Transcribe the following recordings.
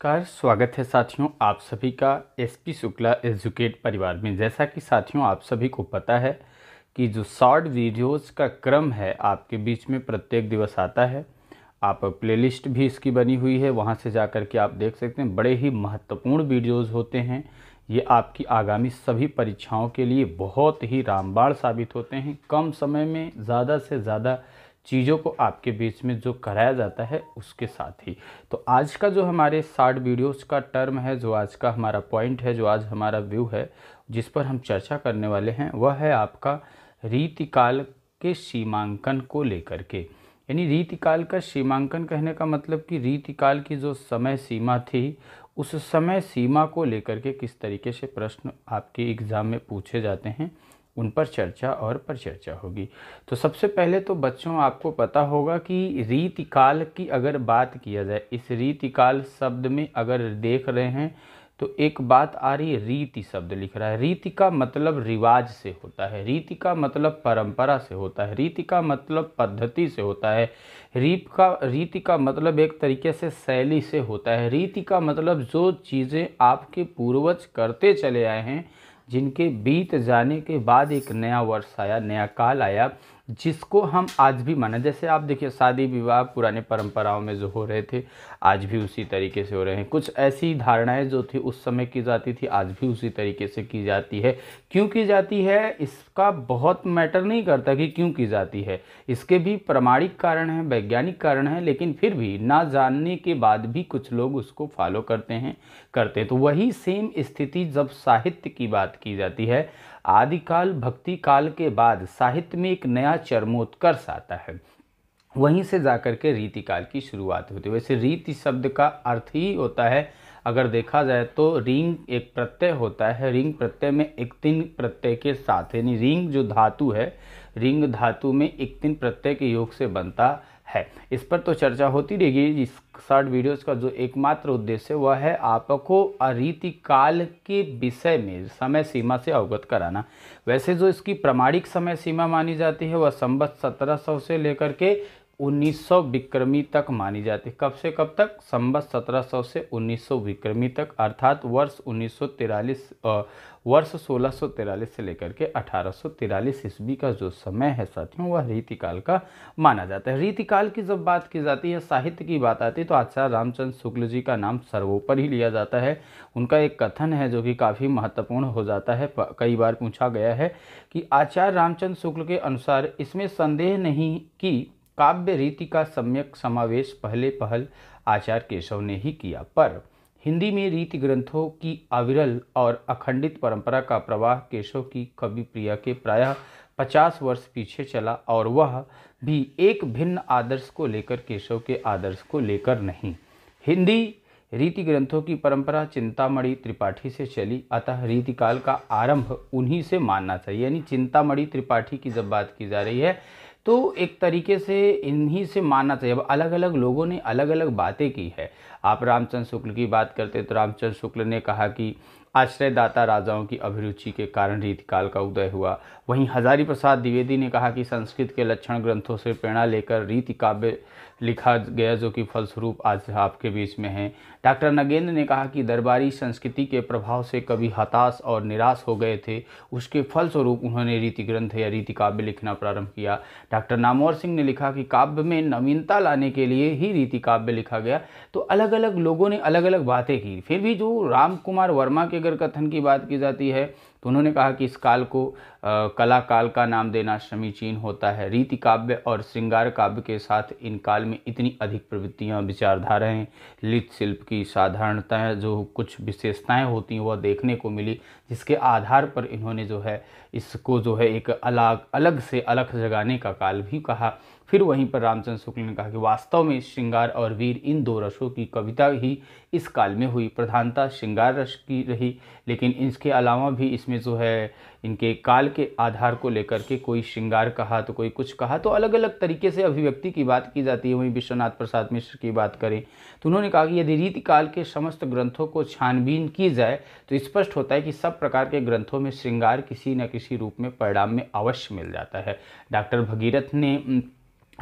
नमस्कार स्वागत है साथियों आप सभी का एसपी शुक्ला एजुकेट परिवार में जैसा कि साथियों आप सभी को पता है कि जो शॉर्ट वीडियोस का क्रम है आपके बीच में प्रत्येक दिवस आता है आप प्लेलिस्ट भी इसकी बनी हुई है वहां से जा कर के आप देख सकते हैं बड़े ही महत्वपूर्ण वीडियोज़ होते हैं ये आपकी आगामी सभी परीक्षाओं के लिए बहुत ही रामबाण साबित होते हैं कम समय में ज़्यादा से ज़्यादा चीज़ों को आपके बीच में जो कराया जाता है उसके साथ ही तो आज का जो हमारे शार्ट वीडियोस का टर्म है जो आज का हमारा पॉइंट है जो आज हमारा व्यू है जिस पर हम चर्चा करने वाले हैं वह है आपका रीतिकाल के सीमांकन को लेकर के यानी रीतिकाल का सीमांकन कहने का मतलब कि रीतिकाल की जो समय सीमा थी उस समय सीमा को लेकर के किस तरीके से प्रश्न आपके एग्ज़ाम में पूछे जाते हैं उन पर चर्चा और परिचर्चा होगी तो सबसे पहले तो बच्चों आपको पता होगा कि रीतिकाल की अगर बात किया जाए इस रीतिकाल शब्द में अगर देख रहे हैं तो एक बात आ रही है रीति शब्द लिख रहा है रीति का मतलब रिवाज से होता है रीति का मतलब परंपरा से होता है रीति का मतलब पद्धति से होता है रीप का रीति का मतलब एक तरीके से शैली से होता है रीति का मतलब जो चीज़ें आपके पूर्वज करते चले आए हैं जिनके बीत जाने के बाद एक नया वर्ष आया नया काल आया जिसको हम आज भी माना जैसे आप देखिए शादी विवाह पुराने परंपराओं में जो हो रहे थे आज भी उसी तरीके से हो रहे हैं कुछ ऐसी धारणाएं जो थी उस समय की जाती थी आज भी उसी तरीके से की जाती है क्यों की जाती है इसका बहुत मैटर नहीं करता कि क्यों की जाती है इसके भी प्रमाणिक कारण हैं वैज्ञानिक कारण हैं लेकिन फिर भी ना जानने के बाद भी कुछ लोग उसको फॉलो करते हैं करते हैं तो वही सेम स्थिति जब साहित्य की बात की जाती है आदिकाल भक्ति काल के बाद साहित्य में एक नया चरमोत्कर्ष आता है वहीं से जाकर के रीति काल की शुरुआत होती है वैसे रीति शब्द का अर्थ ही होता है अगर देखा जाए तो रिंग एक प्रत्यय होता है रिंग प्रत्यय में एक दिन प्रत्यय के साथ यानी रिंग जो धातु है रिंग धातु में एक दिन प्रत्यय के योग से बनता है इस पर तो चर्चा होती रहेगी इस शॉर्ट वीडियोस का जो एकमात्र उद्देश्य वह है आपको रीति काल के विषय में समय सीमा से अवगत कराना वैसे जो इसकी प्रमाणिक समय सीमा मानी जाती है वह संबत 1700 से लेकर के 1900 विक्रमी तक मानी जाती है कब से कब तक संबत 1700 से 1900 विक्रमी तक अर्थात वर्ष 1943 वर्ष 1643 से लेकर के अठारह ईस्वी का जो समय है साथियों वह रीतिकाल का माना जाता है रीतिकाल की जब बात की जाती है साहित्य की बात आती है तो आचार्य रामचंद्र शुक्ल जी का नाम सर्वोपरि लिया जाता है उनका एक कथन है जो कि काफ़ी महत्वपूर्ण हो जाता है कई बार पूछा गया है कि आचार्य रामचंद्र शुक्ल के अनुसार इसमें संदेह नहीं कि काव्य रीति का सम्यक समावेश पहले पहल आचार्य केशव ने ही किया पर हिंदी में रीति ग्रंथों की अविरल और अखंडित परंपरा का प्रवाह केशव की कवि प्रिया के प्रायः पचास वर्ष पीछे चला और वह भी एक भिन्न आदर्श को लेकर केशव के आदर्श को लेकर नहीं हिंदी रीति ग्रंथों की परंपरा चिंतामणि त्रिपाठी से चली अतः रीतिकाल का आरंभ उन्हीं से मानना चाहिए यानी चिंतामणि त्रिपाठी की जब बात की जा रही है तो एक तरीके से इन्हीं से मानना चाहिए अब अलग अलग लोगों ने अलग अलग बातें की है आप रामचंद्र शुक्ल की बात करते तो रामचंद्र शुक्ल ने कहा कि आश्रयदाता राजाओं की अभिरुचि के कारण रीतिकाल का उदय हुआ वहीं हजारी प्रसाद द्विवेदी ने कहा कि संस्कृत के लक्षण ग्रंथों से प्रेरणा लेकर रीति काव्य लिखा गया जो कि फलस्वरूप आज आपके बीच में है डॉक्टर नगेंद्र ने कहा कि दरबारी संस्कृति के प्रभाव से कभी हताश और निराश हो गए थे उसके फलस्वरूप उन्होंने रीति ग्रंथ या रीति काव्य लिखना प्रारंभ किया डॉक्टर नामोर सिंह ने लिखा कि काव्य में नवीनता लाने के लिए ही रीति काव्य लिखा गया तो अलग अलग लोगों ने अलग अलग बातें की फिर भी जो राम कुमार वर्मा के के अगर कथन की बात की जाती है तो उन्होंने कहा कि इस काल को कला काल का नाम देना समीचीन होता है रीति काव्य और श्रृंगार काव्य के साथ इन काल में इतनी अधिक प्रवृत्तियाँ विचारधाराएँ लित शिल्प की साधारणताएँ जो कुछ विशेषताएँ होती हैं वह देखने को मिली जिसके आधार पर इन्होंने जो है इसको जो है एक अलग अलग से अलग जगाने का काल भी कहा फिर वहीं पर रामचंद्र शुक्ल ने कहा कि वास्तव में श्रृंगार और वीर इन दो रसों की कविता ही इस काल में हुई प्रधानता श्रृंगार रस की रही लेकिन इसके अलावा भी इस इसमें जो है इनके काल के आधार को लेकर के कोई श्रृंगार कहा तो कोई कुछ कहा तो अलग अलग तरीके से अभिव्यक्ति की बात की जाती है वहीं विश्वनाथ प्रसाद मिश्र की बात करें तो उन्होंने कहा कि यदि रीति काल के समस्त ग्रंथों को छानबीन की जाए तो स्पष्ट होता है कि सब प्रकार के ग्रंथों में श्रृंगार किसी न किसी रूप में परिणाम में अवश्य मिल जाता है डॉक्टर भगीरथ ने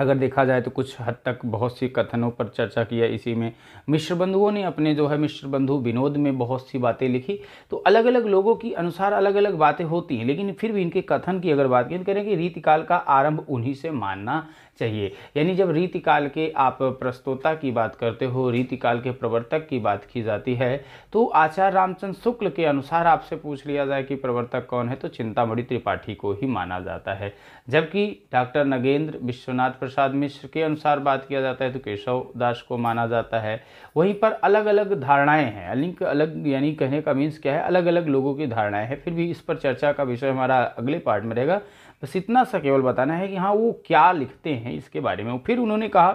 अगर देखा जाए तो कुछ हद तक बहुत सी कथनों पर चर्चा किया इसी में मिश्र बंधुओं ने अपने जो है मिश्र बंधु विनोद में बहुत सी बातें लिखी तो अलग अलग लोगों की अनुसार अलग अलग बातें होती हैं लेकिन फिर भी इनके कथन की अगर बात करें तो कि रीतिकाल का आरंभ उन्हीं से मानना चाहिए यानी जब रीतिकाल के आप प्रस्तोता की बात करते हो रीतिकाल के प्रवर्तक की बात की जाती है तो आचार्य रामचंद्र शुक्ल के अनुसार आपसे पूछ लिया जाए कि प्रवर्तक कौन है तो चिंतामणि त्रिपाठी को ही माना जाता है जबकि डॉक्टर नगेंद्र विश्वनाथ प्रसाद मिश्र के अनुसार बात किया जाता है तो केशव दास को माना जाता है वहीं पर अलग अलग धारणाएँ हैं अलग अलग यानी कहने का मीन्स क्या है अलग अलग लोगों की धारणाएँ हैं फिर भी इस पर चर्चा का विषय हमारा अगले पार्ट में रहेगा बस इतना सा केवल बताना है कि हाँ वो क्या लिखते हैं इसके बारे में फिर उन्होंने कहा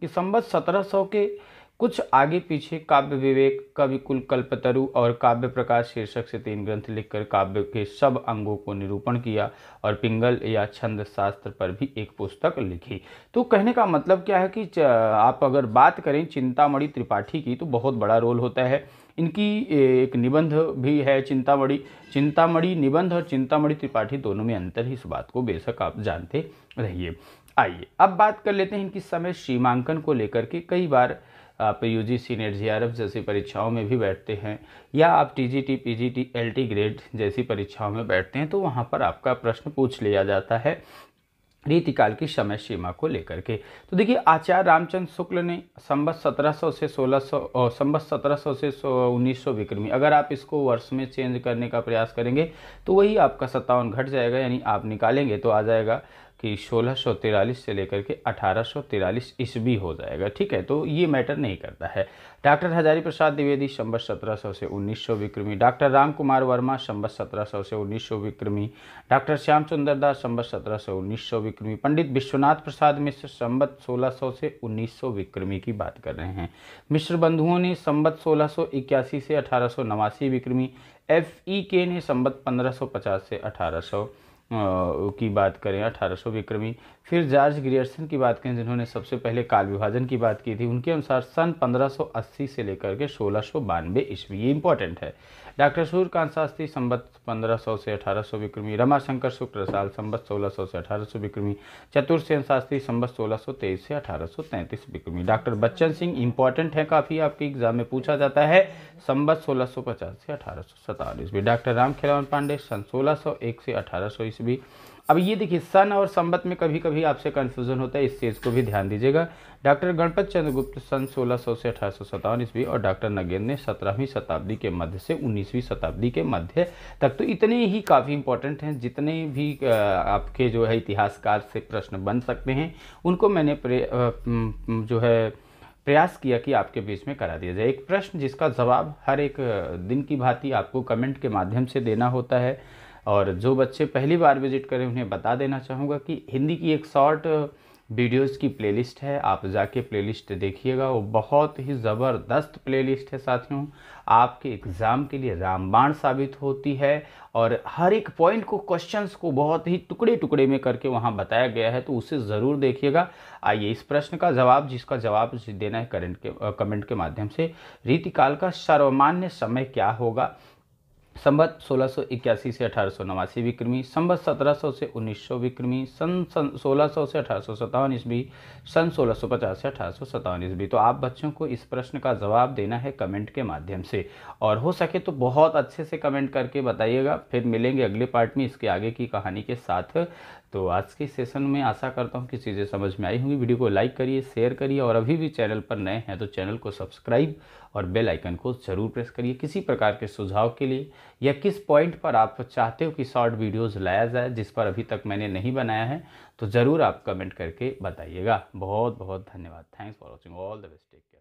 कि संबत सत्रह सौ के कुछ आगे पीछे काव्य विवेक कवि कुल कल्पतरु और काव्य प्रकाश शीर्षक से तीन ग्रंथ लिखकर काव्य के सब अंगों को निरूपण किया और पिंगल या छंद शास्त्र पर भी एक पुस्तक लिखी तो कहने का मतलब क्या है कि आप अगर बात करें चिंतामणि त्रिपाठी की तो बहुत बड़ा रोल होता है इनकी एक निबंध भी है चिंतामणि चिंतामणि निबंध और चिंतामणि त्रिपाठी दोनों में अंतर ही इस बात को बेशक आप जानते रहिए आइए अब बात कर लेते हैं इनकी समय सीमांकन को लेकर के कई बार आप U G C NET J R F जैसी परीक्षाओं में भी बैठते हैं या आप T G T P G T L T grade जैसी परीक्षाओं में बैठते हैं तो वहाँ पर आपका प्रश्न पूछ लिया जाता है रीतिकाल की समय सीमा को लेकर के तो देखिए आचार्य रामचंद्र शुक्ल ने संबत 1700 से 1600 सौ संबत 1700 से 1900 विक्रमी अगर आप इसको वर्ष में चेंज करने का प्रयास करेंगे तो वही आपका सत्तावन घट जाएगा यानी आप निकालेंगे तो आ जाएगा कि 1643 से लेकर के 1843 ईस्वी हो जाएगा ठीक है तो ये मैटर नहीं करता है डॉक्टर हजारी प्रसाद द्विवेदी संबत 1700 से 1900 विक्रमी डॉक्टर राम कुमार वर्मा संबत 1700 से 1900 विक्रमी डॉक्टर श्याम सुंदर दास संबत 1700 से 1900 विक्रमी पंडित विश्वनाथ प्रसाद मिश्र संबत 1600 से 1900 विक्रमी की बात कर रहे हैं मिश्र बंधुओं ने संबत सोलह से अठारह विक्रमी एफ ई के ने संबत पंद्रह से अठारह की बात करें 1800 विक्रमी फिर जॉर्ज ग्रियर्सन की बात करें जिन्होंने सबसे पहले काल विभाजन की बात की थी उनके अनुसार सन 1580 से लेकर के सोलह सौ बानवे ईस्वी ये इंपॉर्टेंट है डॉक्टर सूर्यकांत शास्त्री संबत 1500 से 1800 विक्रमी रमाशंकर शुक्र साल संबत 1600 से 1800 विक्रमी चतुर्सेन शास्त्री संबत 1623 से 1833 विक्रमी डॉक्टर बच्चन सिंह इंपॉर्टेंट है काफ़ी आपके एग्जाम में पूछा जाता है संबत 1650 से अठारह सौ डॉक्टर राम खिलावन पांडे सन एक से अठारह कुछ भी अब ये देखिए सन और संबत में कभी कभी आपसे कन्फ्यूजन होता है इस चीज़ को भी ध्यान दीजिएगा डॉक्टर गणपत चंद्र गुप्त सन 1600 से अठारह ईस्वी और डॉक्टर नगेंद्र ने सत्रहवीं शताब्दी के मध्य से 19वीं शताब्दी के मध्य तक तो इतने ही काफ़ी इंपॉर्टेंट हैं जितने भी आपके जो है इतिहासकार से प्रश्न बन सकते हैं उनको मैंने जो है प्रयास किया कि आपके बीच में करा दिया जाए एक प्रश्न जिसका जवाब हर एक दिन की भांति आपको कमेंट के माध्यम से देना होता है और जो बच्चे पहली बार विज़िट करें उन्हें बता देना चाहूँगा कि हिंदी की एक शॉर्ट वीडियोस की प्लेलिस्ट है आप जाके प्लेलिस्ट देखिएगा वो बहुत ही ज़बरदस्त प्लेलिस्ट है साथियों आपके एग्ज़ाम के लिए रामबाण साबित होती है और हर एक पॉइंट को क्वेश्चंस को बहुत ही टुकड़े टुकड़े में करके वहाँ बताया गया है तो उसे ज़रूर देखिएगा आइए इस प्रश्न का जवाब जिसका जवाब देना है करेंट के कमेंट के माध्यम से रीतिकाल का सर्वमान्य समय क्या होगा संबत 1681 से अठारह विक्रमी संबत 1700 से 1900 विक्रमी सन सन सोलह से अठारह ईस्वी सन 1650 से अठारह ईस्वी तो आप बच्चों को इस प्रश्न का जवाब देना है कमेंट के माध्यम से और हो सके तो बहुत अच्छे से कमेंट करके बताइएगा फिर मिलेंगे अगले पार्ट में इसके आगे की कहानी के साथ तो आज के सेशन में आशा करता हूँ कि चीज़ें समझ में आई होंगी वीडियो को लाइक करिए शेयर करिए और अभी भी चैनल पर नए हैं तो चैनल को सब्सक्राइब और बेल आइकन को ज़रूर प्रेस करिए किसी प्रकार के सुझाव के लिए या किस पॉइंट पर आप चाहते हो कि शॉर्ट वीडियोज़ लाया जाए जिस पर अभी तक मैंने नहीं बनाया है तो ज़रूर आप कमेंट करके बताइएगा बहुत बहुत धन्यवाद thanks for watching all the best take care